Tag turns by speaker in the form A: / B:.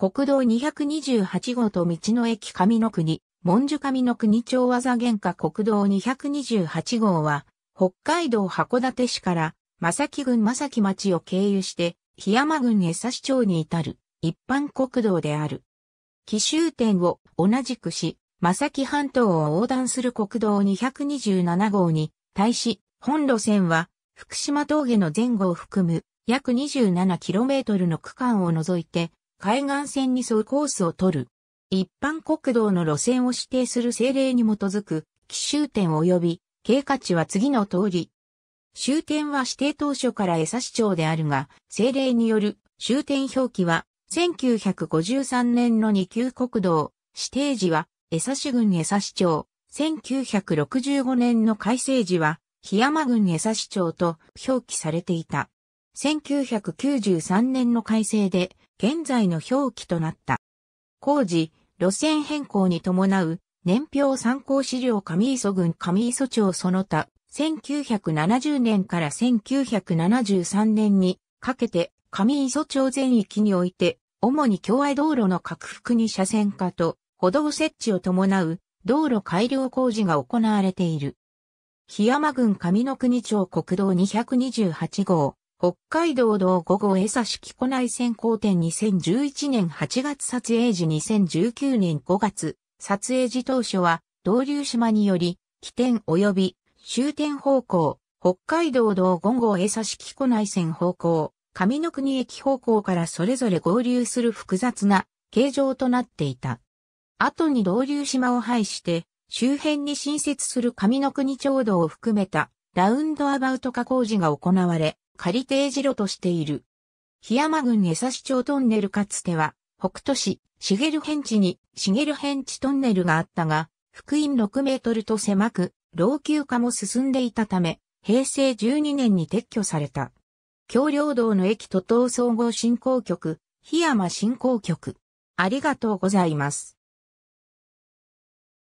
A: 国道228号と道の駅上の国、文殊上の国町技原価国道228号は、北海道函館市から、正木郡正木町を経由して、檜山郡江差町に至る、一般国道である。奇襲点を同じくし、正木半島を横断する国道227号に、対し、本路線は、福島峠の前後を含む、約 27km の区間を除いて、海岸線に沿うコースを取る。一般国道の路線を指定する政令に基づく、奇終点及び、経過値は次の通り。終点は指定当初から江差市町であるが、政令による終点表記は、1953年の2級国道、指定時は、江差市郡江差市町、1965年の改正時は、檜山郡江差市町と表記されていた。1993年の改正で現在の表記となった。工事、路線変更に伴う年表参考資料上磯郡上磯町その他、1970年から1973年にかけて上磯町全域において、主に共愛道路の拡幅に車線化と歩道設置を伴う道路改良工事が行われている。檜山郡上の国町国道228号、北海道道5号江差式木古内線交点、2011年8月撮影時2019年5月、撮影時当初は、道流島により、起点及び終点方向、北海道道5号江差式木古内線方向、上の国駅方向からそれぞれ合流する複雑な形状となっていた。後に道流島を廃して、周辺に新設する上の国町道を含めたラウンドアバウト加工事が行われ、仮定辞路としている。檜山郡江差町トンネルかつては、北都市、茂辺地に、茂辺地トンネルがあったが、福音6メートルと狭く、老朽化も進んでいたため、平成12年に撤去された。橋梁道の駅都東総合振興局、檜山振興局。ありがとうございます。